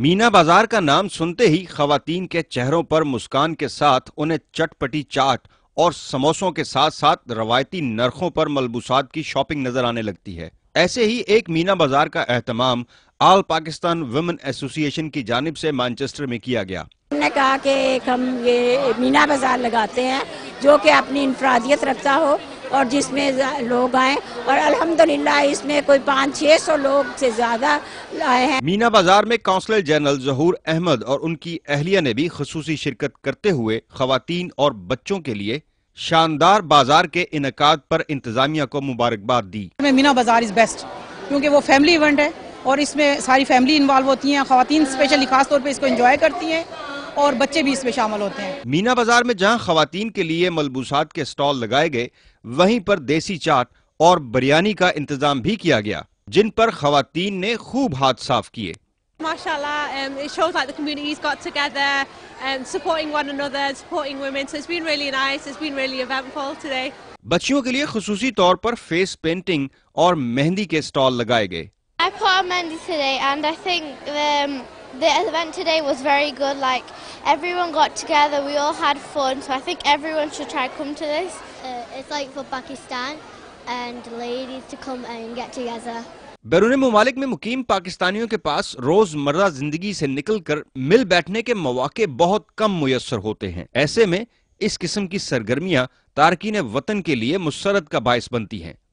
मीना बाजार का नाम सुनते ही खातन के चेहरों पर मुस्कान के साथ उन्हें चटपटी चाट और समोसों के साथ साथ रवायती नरखों पर मलबूसात की शॉपिंग नजर आने लगती है ऐसे ही एक मीना बाजार का अहतमाम आल पाकिस्तान वुमेन एसोसिएशन की जानब से मानचेस्टर में किया गया हमने कहा कि हम ये मीना बाजार लगाते हैं जो कि अपनी इंफ्रादियत रखता हो और जिसमें लोग आए और अल्हम्दुलिल्लाह इसमें कोई पाँच छः सौ लोग से ज़्यादा आए हैं मीना बाजार में काउंसलर जनरल जहूर अहमद और उनकी अहलिया ने भी खसूसी शिरकत करते हुए खातन और बच्चों के लिए शानदार बाजार के इनका पर इंतजामिया को मुबारकबाद दी मीना बाजार इज बेस्ट क्योंकि वो फैमिली इवेंट है और इसमें सारी फैमिली इन्वॉल्व होती हैं खातन स्पेशली खास तौर पे इसको एंजॉय करती हैं और बच्चे भी इसमें शामिल होते हैं मीना बाजार में जहाँ खातन के लिए मलबूसात के स्टॉल लगाए गए वहीं पर देसी चाट और बिरयानी का इंतजाम भी किया गया जिन पर खातन ने खूब हाथ साफ किए Mashallah, um, it shows like the community's got together and supporting one another, supporting women. So it's been really nice. It's been really eventful today. बच्चियों के लिए खसूसी तौर पर फेस पेंटिंग और मेहंदी के स्टॉल लगाए गए I put on Mendy today and I think the, um, the event today was very good. Like everyone got together, we all had fun. So I think everyone should try to come to this. Uh, it's like for Pakistan and ladies to come and get together. बैरून ममालिक में मुकीम पाकिस्तानियों के पास रोजमर्रा जिंदगी से निकलकर मिल बैठने के मौाक़े बहुत कम मुयसर होते हैं ऐसे में इस किस्म की सरगर्मियां तारकिन वतन के लिए मुसरत का बायस बनती हैं